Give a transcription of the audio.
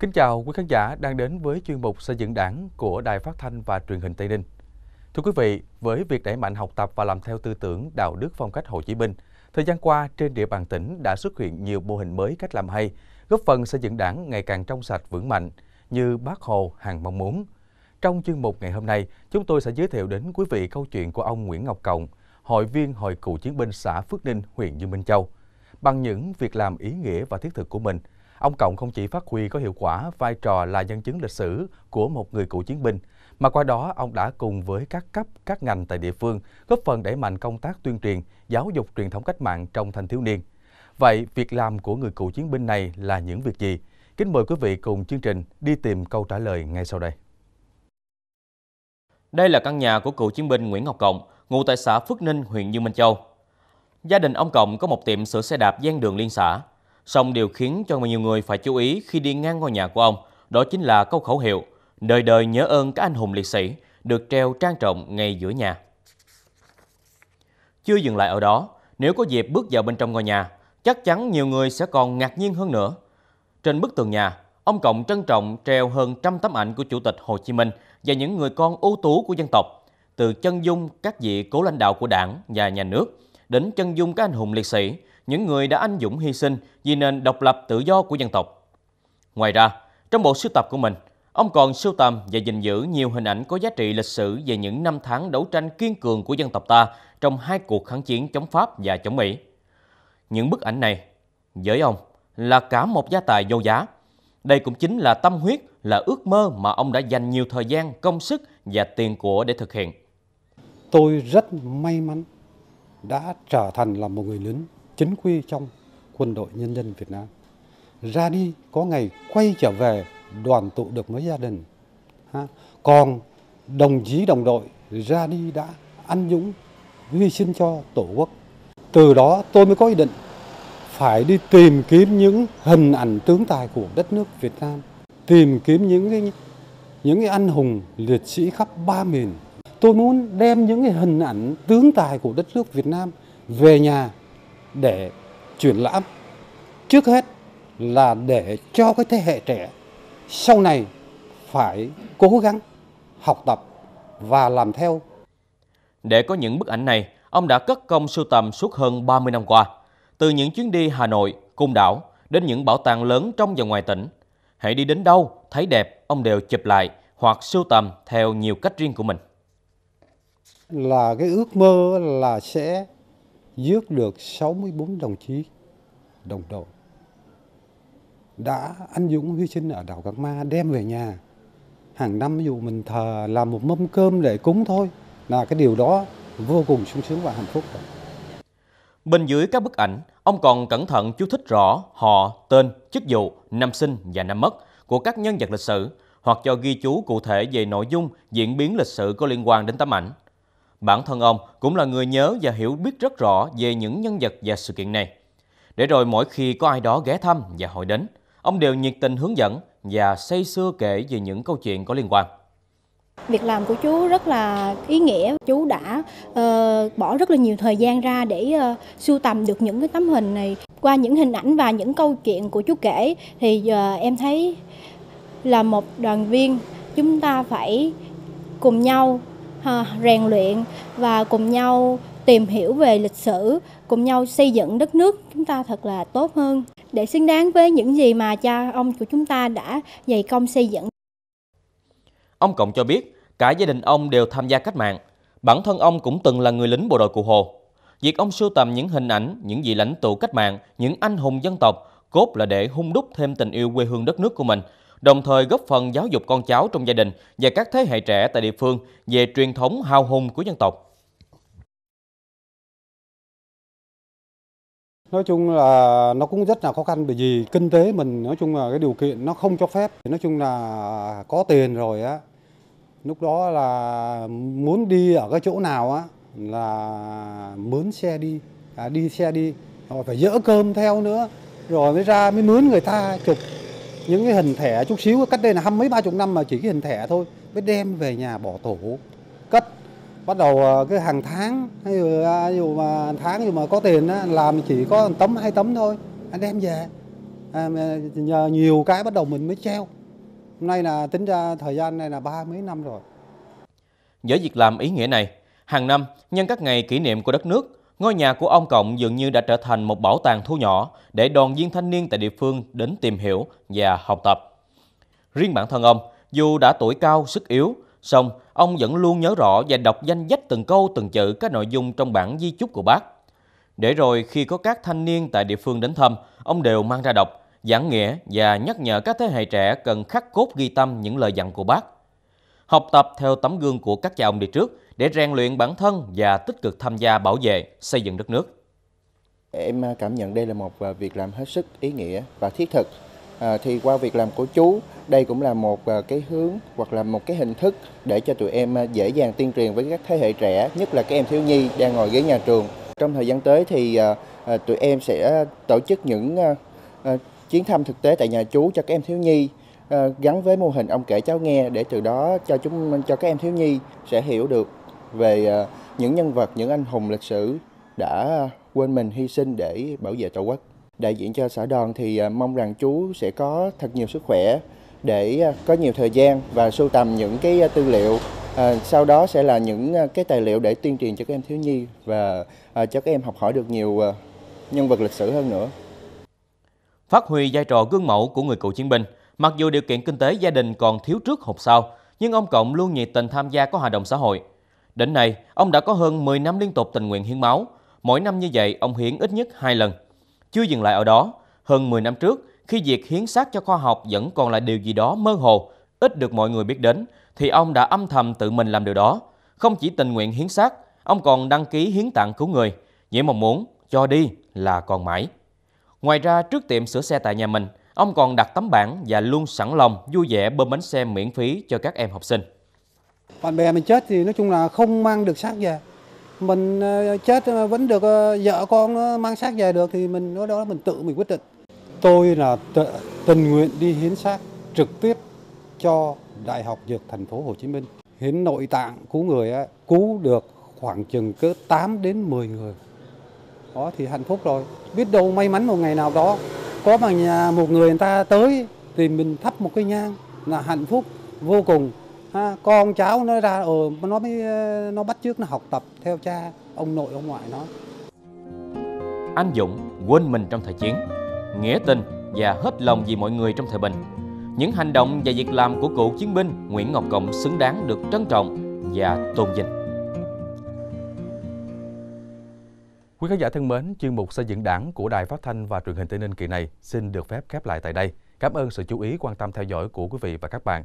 Kính chào quý khán giả đang đến với chuyên mục xây dựng đảng của Đài Phát thanh và Truyền hình Tây Ninh. Thưa quý vị, với việc đẩy mạnh học tập và làm theo tư tưởng đạo đức phong cách Hồ Chí Minh, thời gian qua trên địa bàn tỉnh đã xuất hiện nhiều mô hình mới cách làm hay, góp phần xây dựng đảng ngày càng trong sạch vững mạnh như Bác Hồ hàng mong muốn. Trong chuyên mục ngày hôm nay, chúng tôi sẽ giới thiệu đến quý vị câu chuyện của ông Nguyễn Ngọc Cộng, hội viên Hội cựu chiến binh xã Phước Ninh, huyện Dương Minh Châu. Bằng những việc làm ý nghĩa và thiết thực của mình, Ông Cộng không chỉ phát huy có hiệu quả vai trò là nhân chứng lịch sử của một người cựu chiến binh, mà qua đó ông đã cùng với các cấp, các ngành tại địa phương góp phần đẩy mạnh công tác tuyên truyền, giáo dục truyền thống cách mạng trong thanh thiếu niên. Vậy, việc làm của người cựu chiến binh này là những việc gì? Kính mời quý vị cùng chương trình đi tìm câu trả lời ngay sau đây. Đây là căn nhà của cựu chiến binh Nguyễn Ngọc Cộng, ngụ tại xã Phước Ninh, huyện Dương Minh Châu. Gia đình ông Cộng có một tiệm sửa xe đạp gian đường liên xã. Song điều khiến cho nhiều người phải chú ý khi đi ngang ngôi nhà của ông, đó chính là câu khẩu hiệu Đời đời nhớ ơn các anh hùng liệt sĩ được treo trang trọng ngay giữa nhà. Chưa dừng lại ở đó, nếu có dịp bước vào bên trong ngôi nhà, chắc chắn nhiều người sẽ còn ngạc nhiên hơn nữa. Trên bức tường nhà, ông Cộng trân trọng treo hơn trăm tấm ảnh của Chủ tịch Hồ Chí Minh và những người con ưu tú của dân tộc, từ chân dung các vị cố lãnh đạo của đảng và nhà nước đến chân dung các anh hùng liệt sĩ, những người đã anh dũng hy sinh vì nền độc lập tự do của dân tộc. Ngoài ra, trong bộ sưu tập của mình, ông còn sưu tầm và gìn giữ nhiều hình ảnh có giá trị lịch sử về những năm tháng đấu tranh kiên cường của dân tộc ta trong hai cuộc kháng chiến chống Pháp và chống Mỹ. Những bức ảnh này, với ông, là cả một gia tài vô giá. Đây cũng chính là tâm huyết, là ước mơ mà ông đã dành nhiều thời gian, công sức và tiền của để thực hiện. Tôi rất may mắn đã trở thành là một người lính chính quy trong quân đội nhân dân Việt Nam. Ra đi có ngày quay trở về đoàn tụ được với gia đình. Ha. Còn đồng chí đồng đội ra đi đã ăn dũng hy sinh cho tổ quốc. Từ đó tôi mới có ý định phải đi tìm kiếm những hình ảnh tướng tài của đất nước Việt Nam, tìm kiếm những cái, những cái anh hùng liệt sĩ khắp ba miền. Tôi muốn đem những cái hình ảnh tướng tài của đất nước Việt Nam về nhà để chuyển lãm trước hết là để cho cái thế hệ trẻ sau này phải cố gắng học tập và làm theo. Để có những bức ảnh này, ông đã cất công sưu tầm suốt hơn 30 năm qua. Từ những chuyến đi Hà Nội, Côn Đảo đến những bảo tàng lớn trong và ngoài tỉnh. Hãy đi đến đâu, thấy đẹp, ông đều chụp lại hoặc sưu tầm theo nhiều cách riêng của mình. Là cái ước mơ là sẽ giết được 64 đồng chí đồng đội đã anh dũng hy sinh ở đảo Cát Ma đem về nhà hàng năm dù mình thờ làm một mâm cơm để cúng thôi là cái điều đó vô cùng sung sướng và hạnh phúc rồi. Bên dưới các bức ảnh, ông còn cẩn thận chú thích rõ họ, tên, chức vụ, năm sinh và năm mất của các nhân vật lịch sử, hoặc cho ghi chú cụ thể về nội dung, diễn biến lịch sử có liên quan đến tấm ảnh. Bản thân ông cũng là người nhớ và hiểu biết rất rõ về những nhân vật và sự kiện này. Để rồi mỗi khi có ai đó ghé thăm và hỏi đến, ông đều nhiệt tình hướng dẫn và say sưa kể về những câu chuyện có liên quan. Việc làm của chú rất là ý nghĩa, chú đã uh, bỏ rất là nhiều thời gian ra để uh, sưu tầm được những cái tấm hình này. Qua những hình ảnh và những câu chuyện của chú kể thì uh, em thấy là một đoàn viên chúng ta phải cùng nhau ha, rèn luyện và cùng nhau tìm hiểu về lịch sử, cùng nhau xây dựng đất nước chúng ta thật là tốt hơn để xứng đáng với những gì mà cha ông của chúng ta đã dày công xây dựng. Ông Cộng cho biết, cả gia đình ông đều tham gia cách mạng. Bản thân ông cũng từng là người lính bộ đội cụ Hồ. Việc ông sưu tầm những hình ảnh, những vị lãnh tụ cách mạng, những anh hùng dân tộc, cốt là để hung đúc thêm tình yêu quê hương đất nước của mình, đồng thời góp phần giáo dục con cháu trong gia đình và các thế hệ trẻ tại địa phương về truyền thống hào hùng của dân tộc. Nói chung là nó cũng rất là khó khăn bởi vì kinh tế mình nói chung là cái điều kiện nó không cho phép. Nói chung là có tiền rồi á, lúc đó là muốn đi ở cái chỗ nào á là mướn xe đi, à, đi xe đi, họ phải dỡ cơm theo nữa, rồi mới ra mới mướn người ta chụp những cái hình thẻ chút xíu cách đây là hai mấy ba chục năm mà chỉ cái hình thẻ thôi mới đem về nhà bỏ tổ cất bắt đầu ờ, cái hàng tháng hay dù à, mà tháng dù mà có tiền á, làm chỉ có một tấm hai tấm thôi anh đem về à, nhờ nhiều cái bắt đầu mình mới treo hôm nay là tính ra thời gian này là ba mấy năm rồi với việc làm ý nghĩa này hàng năm nhân các ngày kỷ niệm của đất nước Ngôi nhà của ông Cộng dường như đã trở thành một bảo tàng thu nhỏ để đoàn viên thanh niên tại địa phương đến tìm hiểu và học tập. Riêng bản thân ông, dù đã tuổi cao, sức yếu, song ông vẫn luôn nhớ rõ và đọc danh sách từng câu từng chữ các nội dung trong bản di chúc của bác. Để rồi khi có các thanh niên tại địa phương đến thăm, ông đều mang ra đọc, giảng nghĩa và nhắc nhở các thế hệ trẻ cần khắc cốt ghi tâm những lời dặn của bác. Học tập theo tấm gương của các cha ông đi trước để rèn luyện bản thân và tích cực tham gia bảo vệ, xây dựng đất nước. Em à, cảm nhận đây là một à, việc làm hết sức ý nghĩa và thiết thực. À, thì qua việc làm của chú, đây cũng là một à, cái hướng hoặc là một cái hình thức để cho tụi em dễ dàng tuyên truyền với các thế hệ trẻ, nhất là các em thiếu nhi đang ngồi ghế nhà trường. Trong thời gian tới thì à, tụi em sẽ tổ chức những à, chuyến thăm thực tế tại nhà chú cho các em thiếu nhi gắn với mô hình ông kể cháu nghe để từ đó cho chúng cho các em thiếu nhi sẽ hiểu được về à, những nhân vật, những anh hùng lịch sử đã quên mình hy sinh để bảo vệ Tổ quốc. Đại diện cho xã đoàn thì à, mong rằng chú sẽ có thật nhiều sức khỏe để à, có nhiều thời gian và sưu tầm những cái tư liệu À, sau đó sẽ là những cái tài liệu để tuyên truyền cho các em thiếu nhi và à, cho các em học hỏi được nhiều à, nhân vật lịch sử hơn nữa. Phát huy vai trò gương mẫu của người cựu chiến binh, mặc dù điều kiện kinh tế gia đình còn thiếu trước hụt sau, nhưng ông Cộng luôn nhiệt tình tham gia các hoạt động xã hội, Đến nay, ông đã có hơn 10 năm liên tục tình nguyện hiến máu. Mỗi năm như vậy, ông hiến ít nhất 2 lần. Chưa dừng lại ở đó, hơn 10 năm trước, khi việc hiến xác cho khoa học vẫn còn là điều gì đó mơ hồ, ít được mọi người biết đến, thì ông đã âm thầm tự mình làm điều đó. Không chỉ tình nguyện hiến xác, ông còn đăng ký hiến tặng cứu người, với mong muốn cho đi là còn mãi. Ngoài ra, trước tiệm sửa xe tại nhà mình, ông còn đặt tấm bảng và luôn sẵn lòng vui vẻ bơm bánh xe miễn phí cho các em học sinh. Bạn bè mình chết thì nói chung là không mang được xác về. Mình ờ, chết ờ, vẫn được ờ, vợ con mang xác về được thì mình đó đó mình tự mình quyết định. Tôi là tình nguyện đi hiến xác trực tiếp cho Đại học Dược Thành phố Hồ Chí Minh. Hiến nội tạng cứu người ấy, cứu được khoảng chừng cỡ 8 đến 10 người. Đó thì hạnh phúc rồi. Biết đâu may mắn một ngày nào đó có mà nhà một người người ta tới thì mình thắp một cái nhang là hạnh phúc vô cùng ha, con cháu nó ra ờ nó mới nó bắt chước nó học tập theo cha ông nội ông ngoại nó anh Dũng quên mình trong thời chiến nghĩa tình và hết lòng vì mọi người trong thời bình những hành động và việc làm của cựu chiến binh Nguyễn Ngọc Cộng xứng đáng được trân trọng và tôn vinh Quý khán giả thân mến, chuyên mục xây dựng đảng của Đài Phát Thanh và Truyền hình Tây Ninh kỳ này xin được phép khép lại tại đây. Cảm ơn sự chú ý quan tâm theo dõi của quý vị và các bạn.